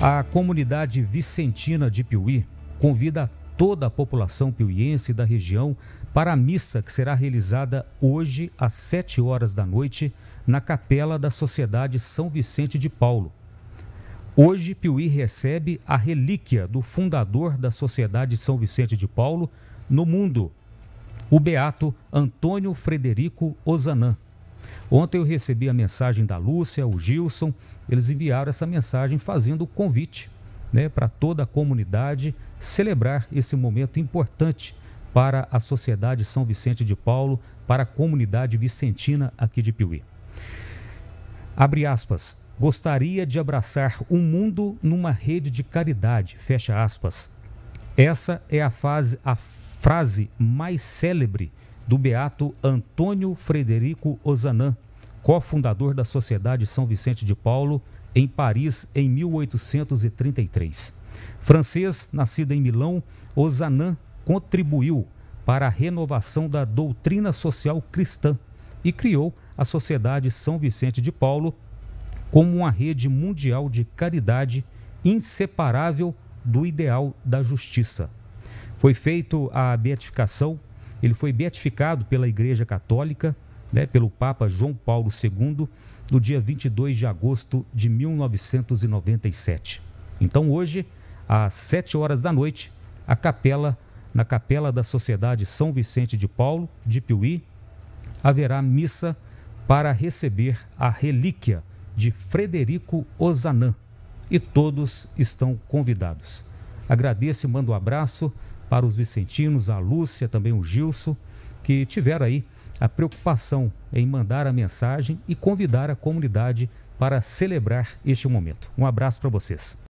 A comunidade vicentina de Piuí convida toda a população piuiense da região para a missa que será realizada hoje às 7 horas da noite na capela da Sociedade São Vicente de Paulo. Hoje, Piuí recebe a relíquia do fundador da Sociedade São Vicente de Paulo no mundo, o beato Antônio Frederico Ozanam. Ontem eu recebi a mensagem da Lúcia, o Gilson, eles enviaram essa mensagem fazendo o convite né, para toda a comunidade celebrar esse momento importante para a Sociedade São Vicente de Paulo, para a comunidade vicentina aqui de Piuí. Abre aspas. Gostaria de abraçar o um mundo numa rede de caridade. Fecha aspas. Essa é a, fase, a frase mais célebre do beato Antônio Frederico Ozanam, cofundador da Sociedade São Vicente de Paulo, em Paris, em 1833. Francês, nascido em Milão, Ozanam contribuiu para a renovação da doutrina social cristã e criou a Sociedade São Vicente de Paulo como uma rede mundial de caridade inseparável do ideal da justiça. Foi feito a beatificação ele foi beatificado pela Igreja Católica, né, pelo Papa João Paulo II, no dia 22 de agosto de 1997. Então, hoje, às 7 horas da noite, a capela, na Capela da Sociedade São Vicente de Paulo, de Piuí, haverá missa para receber a relíquia de Frederico Ozanam. E todos estão convidados. Agradeço e mando um abraço para os vicentinos, a Lúcia, também o Gilson, que tiveram aí a preocupação em mandar a mensagem e convidar a comunidade para celebrar este momento. Um abraço para vocês.